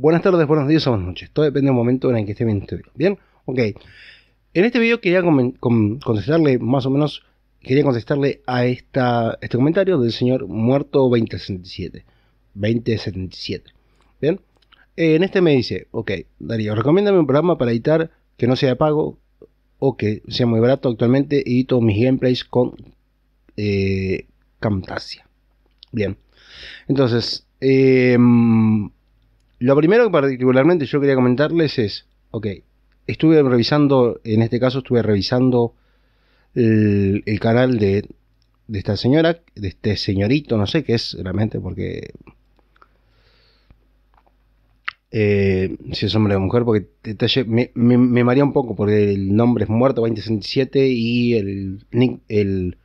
Buenas tardes, buenos días o buenas noches. Todo depende del momento en el que esté viendo este video. ¿Bien? Ok. En este video quería contestarle más o menos, quería contestarle a esta, este comentario del señor Muerto 2077. 2077. ¿Bien? en este me dice, ok, Darío, recomiéndame un programa para editar que no sea de pago o que sea muy barato. Actualmente edito mis gameplays con eh, Camtasia. Bien. Entonces, eh, lo primero que particularmente yo quería comentarles es, ok, estuve revisando, en este caso estuve revisando el, canal de, de, esta señora, de este señorito, no sé qué es realmente, porque eh, si es hombre o mujer, porque detalle, me, me, maría un poco, porque el nombre es Muerto 2067 y el, el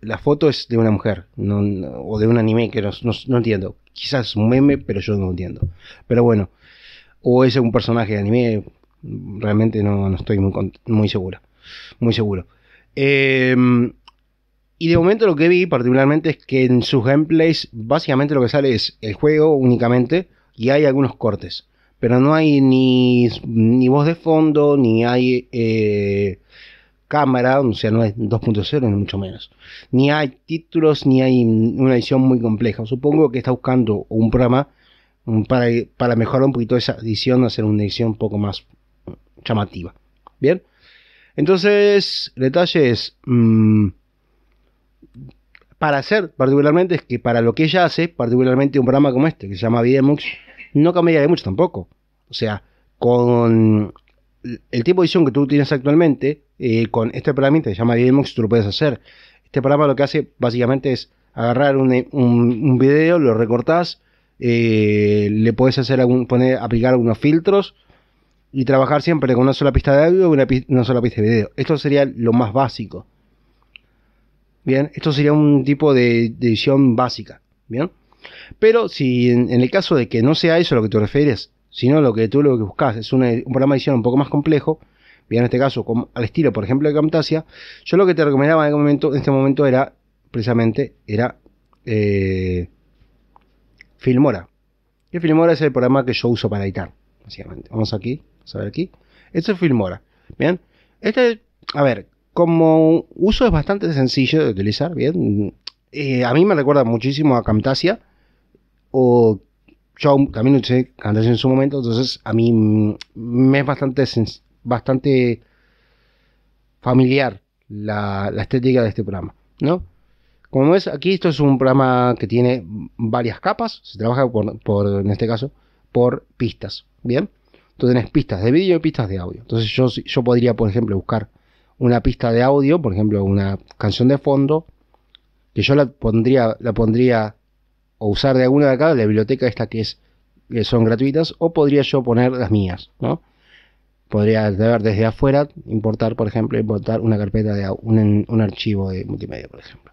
la foto es de una mujer, o de un anime que no entiendo quizás un meme, pero yo no entiendo. Pero bueno, o es un personaje de anime, realmente no, estoy muy, muy seguro. Muy seguro. Em, y de momento lo que vi particularmente es que en sus gameplays básicamente lo que sale es el juego únicamente y hay algunos cortes. Pero no hay ni, ni voz de fondo, ni hay eh, cámara, o sea, no es 2.0 ni mucho menos. Ni hay títulos, ni hay una edición muy compleja. Supongo que está buscando un programa para, mejorar un poquito esa edición, hacer una edición un poco más llamativa. Bien, entonces, detalles mm, para hacer, particularmente, es que para lo que ella hace, particularmente un programa como este, que se llama Videmux, no cambiaría mucho tampoco. O sea, con el tipo de edición que tú tienes actualmente, eh, con este programa, que se llama D-DEMOX, tú lo puedes hacer. Este programa lo que hace básicamente es agarrar un, video, lo recortás, eh, le puedes hacer algún, poner, aplicar algunos filtros y trabajar siempre con una sola pista de audio y una, sola pista de video. Esto sería lo más básico. Bien, esto sería un tipo de, edición básica. Bien, pero si en, el caso de que no sea eso a lo que te refieres, sino lo que tú lo que buscas es un programa de edición un poco más complejo, en este caso al estilo, por ejemplo, de Camtasia, yo lo que te recomendaba en, momento, en este momento era, precisamente, era eh, Filmora. Y Filmora es el programa que yo uso para editar, básicamente. Vamos aquí, vamos a ver aquí. Esto es Filmora. Bien, este, a ver, como uso es bastante sencillo de utilizar, bien. Eh, a mí me recuerda muchísimo a Camtasia, o yo también utilicé Camtasia en su momento, entonces a mí mm, me es bastante sencillo bastante familiar la, estética de este programa, ¿no? Como ves, aquí esto es un programa que tiene varias capas, se trabaja por, en este caso, por pistas, ¿bien? Tú tenés pistas de vídeo y pistas de audio. Entonces yo, yo podría, por ejemplo, buscar una pista de audio, por ejemplo, una canción de fondo, que yo la pondría, la pondría o usar de alguna de acá, de la biblioteca esta que es que son gratuitas, o podría yo poner las mías, ¿no? Podría ver desde afuera, importar, por ejemplo, importar una carpeta de un, archivo de multimedia, por ejemplo.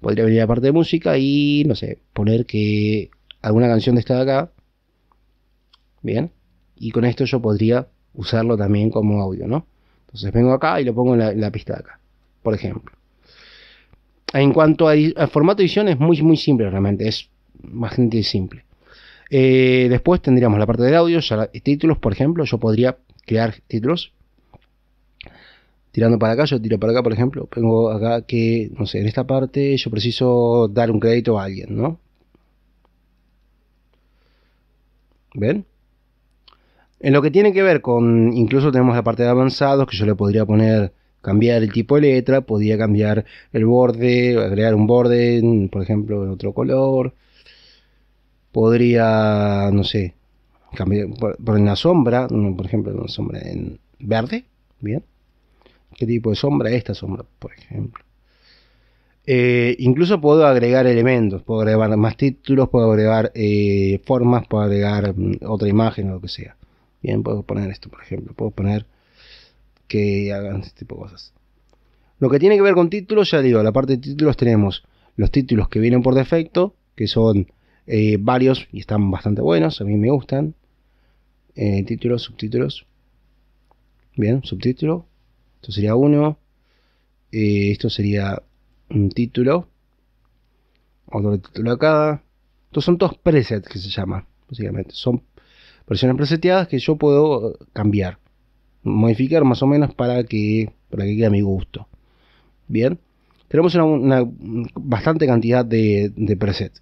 Podría venir la parte de música y, no sé, poner que alguna canción de esta de acá. Bien. Y con esto yo podría usarlo también como audio, ¿no? Entonces vengo acá y lo pongo en la, pista de acá, por ejemplo. En cuanto al formato formato edición es muy, muy simple realmente, es más bastante simple. Eh, después tendríamos la parte de audio, títulos, por ejemplo, yo podría crear títulos Tirando para acá, yo tiro para acá, por ejemplo, tengo acá que, no sé, en esta parte yo preciso dar un crédito a alguien, ¿no? ¿Ven? En lo que tiene que ver con, incluso tenemos la parte de avanzados, que yo le podría poner, cambiar el tipo de letra, podría cambiar el borde, agregar un borde, por ejemplo, en otro color, podría, no sé, Cambio por, una sombra, por ejemplo, una sombra en verde, ¿bien? ¿Qué tipo de sombra? Esta sombra, por ejemplo. Eh, incluso puedo agregar elementos, puedo agregar más títulos, puedo agregar eh, formas, puedo agregar mm, otra imagen o lo que sea. Bien, puedo poner esto, por ejemplo, puedo poner que hagan este tipo de cosas. Lo que tiene que ver con títulos, ya digo, la parte de títulos tenemos los títulos que vienen por defecto, que son eh, varios y están bastante buenos, a mí me gustan. Eh, títulos, subtítulos. Bien, subtítulo. Esto sería uno. Eh, esto sería un título. Otro título acá. Estos son todos presets que se llaman, básicamente. Son versiones preseteadas que yo puedo eh, cambiar. Modificar más o menos para que, para que quede a mi gusto. Bien. Tenemos una, bastante cantidad de, de presets.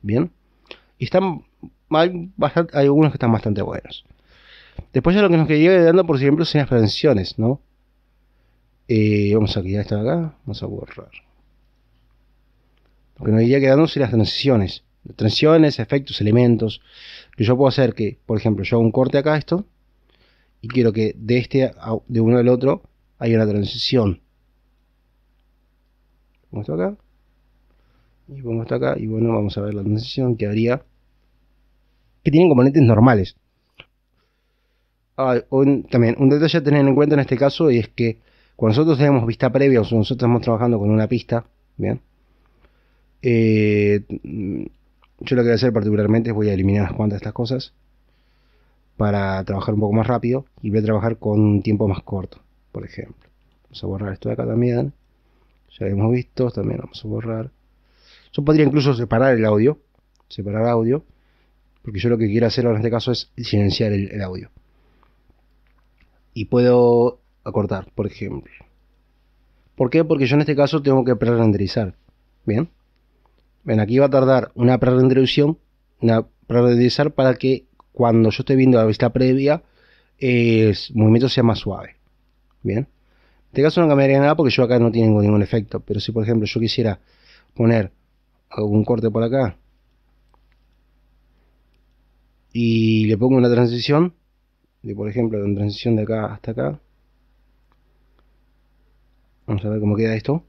Bien. Y están hay, hay algunos que están bastante buenos. Después ya lo que nos quedaría dando, por ejemplo, son las transiciones ¿no? Eh, vamos a quitar esta acá, vamos a borrar. Lo que nos iría quedando son las transiciones. Transiciones, efectos, elementos. Que yo puedo hacer que, por ejemplo, yo hago un corte acá esto. Y quiero que de este de uno al otro haya una transición. Pongo esto acá. Y pongo esto acá. Y bueno, vamos a ver la transición que habría que tienen componentes normales. también, un detalle a tener en cuenta en este caso es que cuando nosotros tenemos vista previa, o nosotros estamos trabajando con una pista, ¿bien? Eh, yo lo que voy a hacer particularmente es voy a eliminar unas cuantas de estas cosas para trabajar un poco más rápido y voy a trabajar con un tiempo más corto, por ejemplo. Vamos a borrar esto de acá también. Ya hemos visto, también vamos a borrar. Yo podría incluso separar el audio, separar audio porque yo lo que quiero hacer ahora en este caso es silenciar el, audio. Y puedo acortar, por ejemplo. ¿Por qué? Porque yo en este caso tengo que prerenderizar. Bien. Bien, aquí va a tardar una prerenderización, una prerenderizar para que cuando yo esté viendo la vista previa, eh, el movimiento sea más suave. Bien. En este caso no cambiaría nada porque yo acá no tengo ningún efecto. Pero si por ejemplo yo quisiera poner algún corte por acá, y le pongo una transición de por ejemplo una transición de acá hasta acá vamos a ver cómo queda esto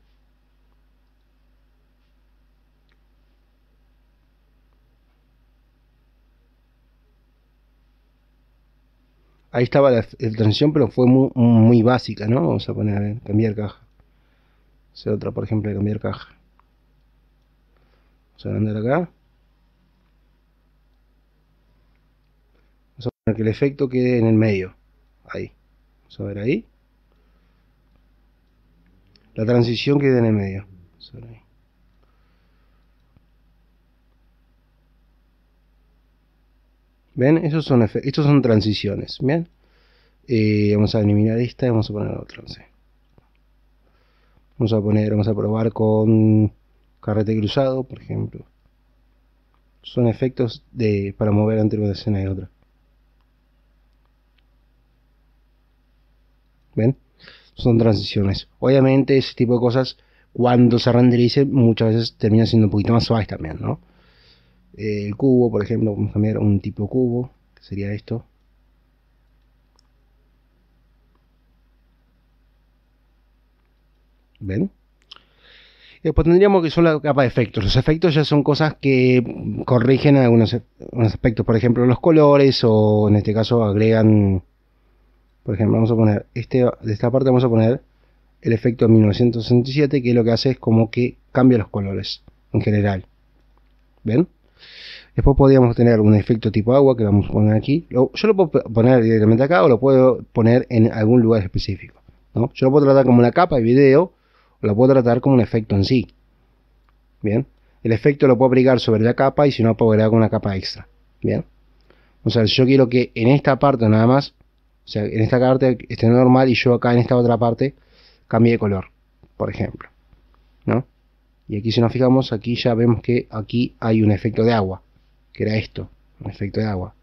ahí estaba la, transición, pero fue muy, muy básica, ¿no? Vamos a poner, eh, cambiar caja. Hacer otra, por ejemplo, de cambiar caja. Vamos a andar acá. que el efecto quede en el medio. Ahí. Vamos a ver ahí. La transición quede en el medio. ¿Ven? Esos son estos son transiciones. ¿Bien? Eh, vamos a eliminar esta y vamos a poner otra. Vamos a poner, vamos a probar con carrete cruzado, por ejemplo. Son efectos de, para mover entre una escena y otra. ¿Ven? Son transiciones. Obviamente ese tipo de cosas, cuando se renderice, muchas veces termina siendo un poquito más suaves también, ¿no? El cubo, por ejemplo, vamos a cambiar un tipo cubo, que sería esto. ¿Ven? Después tendríamos que son la capa de efectos. Los efectos ya son cosas que corrigen algunos aspectos, por ejemplo, los colores o en este caso agregan por ejemplo, vamos a poner este, de esta parte vamos a poner el efecto 1967 que lo que hace es como que cambia los colores en general. ¿Ven? Después podríamos tener un efecto tipo agua que vamos a poner aquí. Yo lo puedo poner directamente acá o lo puedo poner en algún lugar específico. ¿no? Yo lo puedo tratar como una capa de video o lo puedo tratar como un efecto en sí. Bien. El efecto lo puedo aplicar sobre la capa y si no puedo agregar una capa extra. Bien. O sea, yo quiero que en esta parte nada más o sea, en esta parte esté normal y yo acá en esta otra parte cambié de color, por ejemplo. ¿No? Y aquí si nos fijamos, aquí ya vemos que aquí hay un efecto de agua, que era esto, un efecto de agua.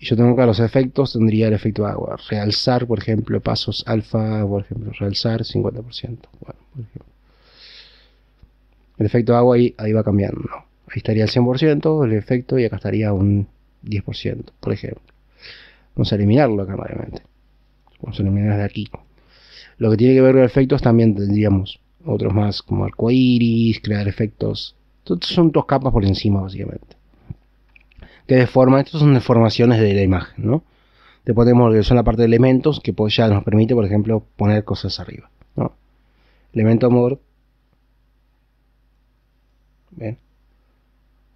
Y yo tengo acá los efectos, tendría el efecto de agua. Realzar, por ejemplo, pasos alfa, por ejemplo, realzar 50%. Bueno, por ejemplo. El efecto de agua ahí, ahí va cambiando. Ahí estaría el 100% el efecto y acá estaría un 10%, por ejemplo. Vamos a eliminarlo acá nuevamente. Vamos a eliminar de aquí. Lo que tiene que ver con efectos también tendríamos otros más como arco iris, crear efectos. Entonces son dos capas por encima básicamente. Que deforman, estos son deformaciones de la imagen, ¿no? Después tenemos que son la parte de elementos, que pues ya nos permite, por ejemplo, poner cosas arriba. ¿no? Elemento amor.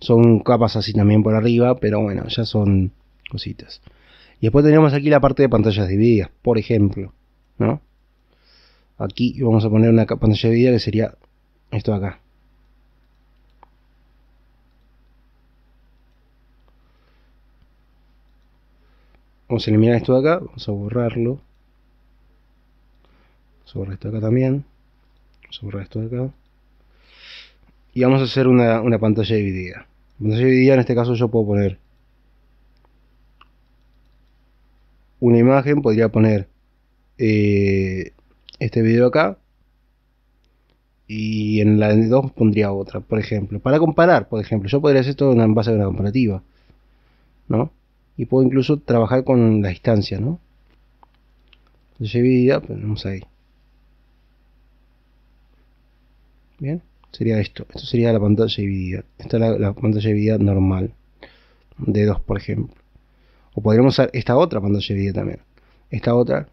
Son capas así también por arriba, pero bueno, ya son cositas. Y después tenemos aquí la parte de pantallas divididas, por ejemplo, ¿no? Aquí vamos a poner una pantalla dividida que sería esto de acá. Vamos a eliminar esto de acá, vamos a borrarlo. Vamos a borrar esto de acá también. Vamos a borrar esto de acá. Y vamos a hacer una, una pantalla dividida. Pantalla dividida en este caso yo puedo poner una imagen, podría poner eh, este video acá y en la de 2 pondría otra, por ejemplo. Para comparar, por ejemplo, yo podría hacer esto en base a una comparativa, ¿no? Y puedo incluso trabajar con la distancia, ¿no? Ah, pues, ahí. Bien, sería esto. Esto sería la pantalla dividida. Esta es la, pantalla dividida normal. De dos, por ejemplo. O podríamos usar esta otra pantalla de video también. Esta otra,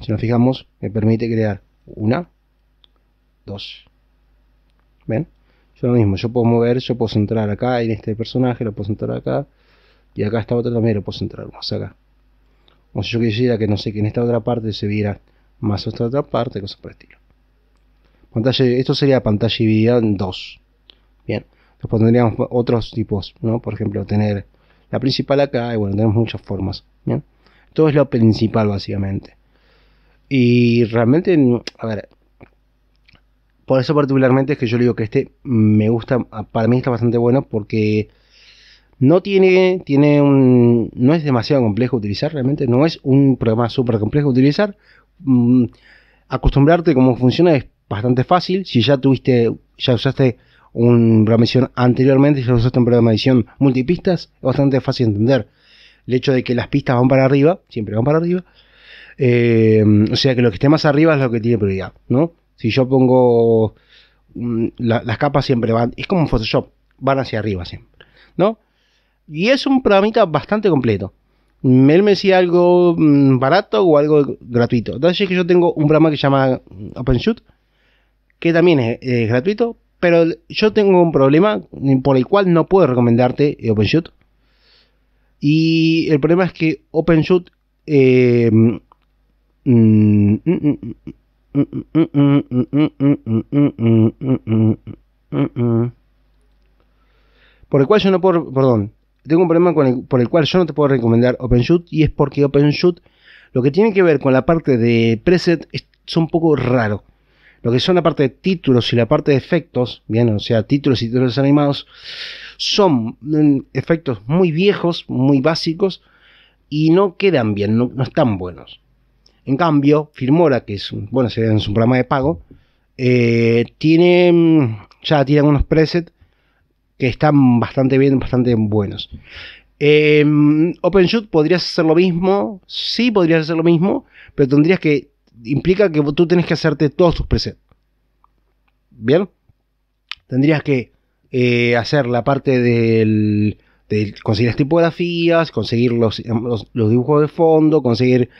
si nos fijamos, me permite crear una, dos. ¿Ven? Yo lo mismo, yo puedo mover, yo puedo centrar acá en este personaje, lo puedo centrar acá. Y acá esta otra también lo puedo centrar más acá. O si yo quisiera que no sé, que en esta otra parte se viera más esta otra parte, cosas por el estilo. Pantalla, esto sería pantalla y en 2. Bien. Después tendríamos otros tipos, ¿no? Por ejemplo, tener la principal acá, y bueno, tenemos muchas formas. Todo es lo principal, básicamente. Y realmente, a ver, por eso particularmente es que yo le digo que este me gusta, para mí está bastante bueno porque no tiene, tiene un, no es demasiado complejo utilizar realmente, no es un programa súper complejo utilizar. Mm, acostumbrarte a cómo funciona es bastante fácil. Si ya tuviste, ya usaste un programa edición anteriormente, yo lo usaste un programa de edición multipistas, es bastante fácil de entender. El hecho de que las pistas van para arriba, siempre van para arriba, eh, o sea que lo que esté más arriba es lo que tiene prioridad, ¿no? Si yo pongo mm, las capas siempre van, es como un Photoshop, van hacia arriba siempre, ¿no? Y es un programita bastante completo. Él me decía algo mm, barato o algo gratuito. Entonces que yo tengo un programa que se llama mm, OpenShoot, que también es gratuito, pero yo tengo un problema por el cual no puedo recomendarte eh, OpenShoot. Y el problema es que OpenShoot eh, mm, por el cual yo no puedo, perdón, tengo un problema por el cual yo no te puedo recomendar OpenShoot y es porque OpenShoot lo que tiene que ver con la parte de preset es un poco raro. Lo que son la parte de títulos y la parte de efectos, bien, o sea, títulos y títulos animados, son mm, efectos muy viejos, muy básicos, y no quedan bien, no, están buenos. En cambio, Filmora, que es, bueno, un programa de pago, eh, tiene, mm, ya tiene unos presets que están bastante bien, bastante buenos. Eh, mm, OpenShoot podrías hacer lo mismo, sí podrías hacer lo mismo, pero tendrías que implica que tú tenés que hacerte todos tus presets. ¿Bien? Tendrías que eh, hacer la parte del, de conseguir las tipografías, conseguir los, dibujos de fondo, conseguir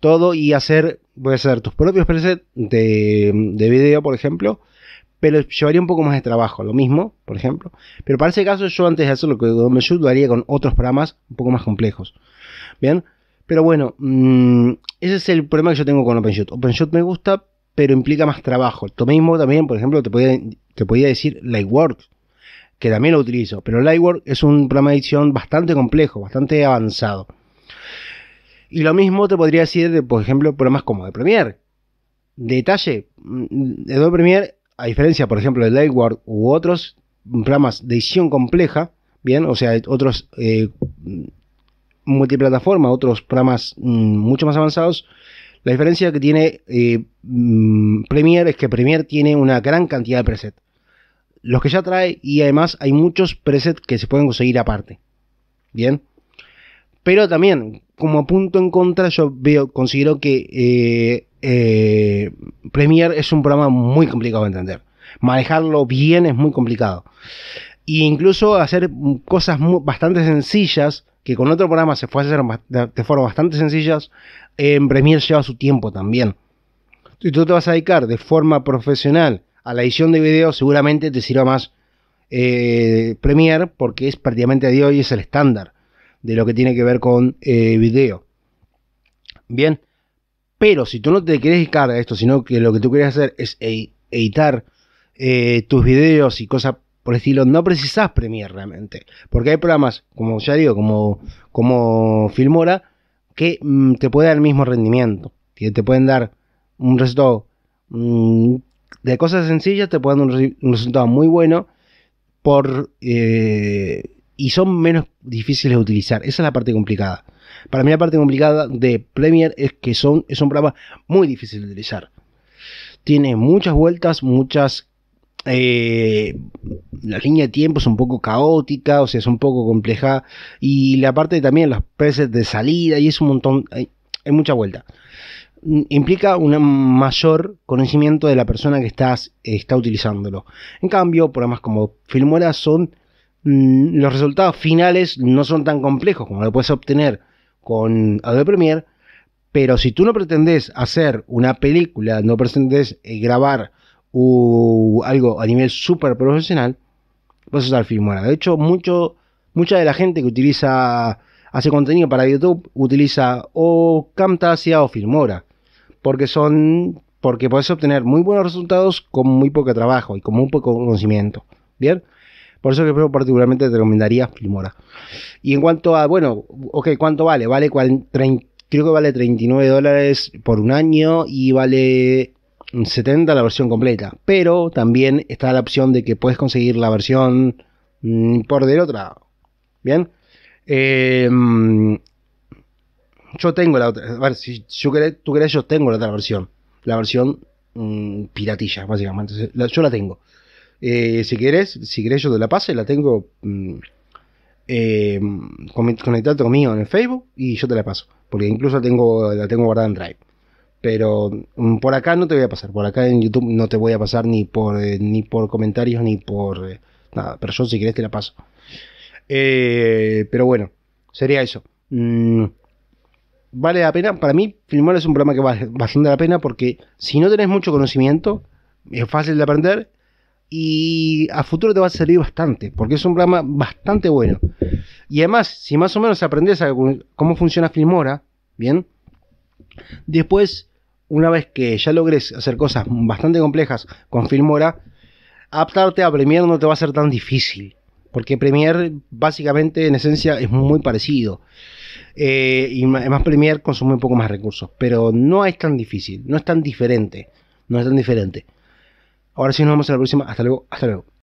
todo y hacer, voy a hacer tus propios presets de, de video, por ejemplo, pero llevaría un poco más de trabajo, lo mismo, por ejemplo. Pero para ese caso, yo antes de hacer lo que me ayudaría lo haría con otros programas un poco más complejos. Bien, pero bueno, mm, ese es el problema que yo tengo con OpenShot. OpenShot me gusta, pero implica más trabajo. Lo mismo también, por ejemplo, te podía, te decir Lightwork, que también lo utilizo. Pero Lightwork es un programa de edición bastante complejo, bastante avanzado. Y lo mismo te podría decir, por ejemplo, programas como de Premiere. Detalle, mm, Adobe Premiere, a diferencia, por ejemplo, de Lightwork u otros programas de edición compleja, bien, o sea, otros eh, multiplataforma, otros programas mm, mucho más avanzados, la diferencia que tiene eh, mm, Premiere es que Premiere tiene una gran cantidad de presets. Los que ya trae y además hay muchos presets que se pueden conseguir aparte. Bien. Pero también, como punto en contra, yo veo, considero que eh, eh, Premiere es un programa muy complicado de entender. Manejarlo bien es muy complicado e incluso hacer cosas bastante sencillas que con otro programa se a hacer de forma bastante sencilla, en Premiere lleva su tiempo también. Si tú te vas a dedicar de forma profesional a la edición de video, seguramente te sirva más eh, Premiere porque es prácticamente a día de hoy es el estándar de lo que tiene que ver con eh, video. Bien, pero si tú no te quieres dedicar a esto, sino que lo que tú quieres hacer es e, editar eh, tus videos y cosas por el estilo, no precisás Premiere realmente. Porque hay programas, como ya digo, como, como Filmora, que mm, te pueden dar el mismo rendimiento. Que te pueden dar un resultado mm, de cosas sencillas, te pueden dar un, resultado muy bueno. Por, eh, y son menos difíciles de utilizar. Esa es la parte complicada. Para mí la parte complicada de Premiere es que son, es un muy difícil de utilizar. Tiene muchas vueltas, muchas eh, la línea de tiempo es un poco caótica, o sea, es un poco compleja. Y la parte de, también los precios de salida, y es un montón, hay, mucha vuelta. Mm, implica un mayor conocimiento de la persona que estás, está utilizándolo. En cambio, programas como Filmora son. Mm, los resultados finales no son tan complejos como lo puedes obtener con Adobe Premiere, pero si tú no pretendes hacer una película, no pretendes eh, grabar o algo a nivel súper profesional, vas a usar Filmora. De hecho, mucho, mucha de la gente que utiliza, hace contenido para YouTube, utiliza o Camtasia o Filmora. Porque son, porque puedes obtener muy buenos resultados con muy poco trabajo y con muy poco conocimiento. ¿Bien? Por eso que yo particularmente te recomendaría Filmora. Y en cuanto a, bueno, ok, ¿cuánto vale? Vale creo que vale 39 dólares por un año y vale 70 la versión completa, pero también está la opción de que puedes conseguir la versión mm, por del otra. Bien. Em, yo tengo la otra. si tú querés, yo tengo la otra versión. La versión mm, piratilla, básicamente. yo la tengo. Eh, si quieres, si yo te la paso la tengo mm, em, conectado conmigo en el Facebook y yo te la paso. Porque incluso tengo, la tengo guardada en Drive. Pero mm, por acá no te voy a pasar, por acá en YouTube no te voy a pasar ni por, eh, ni por comentarios ni por eh, nada. Pero yo si querés te la paso. Eh, pero bueno, sería eso. Mm, vale la pena, para mí Filmora es un programa que vale bastante la pena porque si no tenés mucho conocimiento, es fácil de aprender y a futuro te va a servir bastante, porque es un programa bastante bueno. Y además, si más o menos aprendes cómo funciona Filmora, bien, después una vez que ya logres hacer cosas bastante complejas con Filmora, adaptarte a Premiere no te va a ser tan difícil. Porque Premiere básicamente en esencia es muy parecido. Eh, y además Premiere consume un poco más recursos. Pero no es tan difícil, no es tan diferente. No es tan diferente. Ahora sí, nos vemos en la próxima. Hasta luego, hasta luego.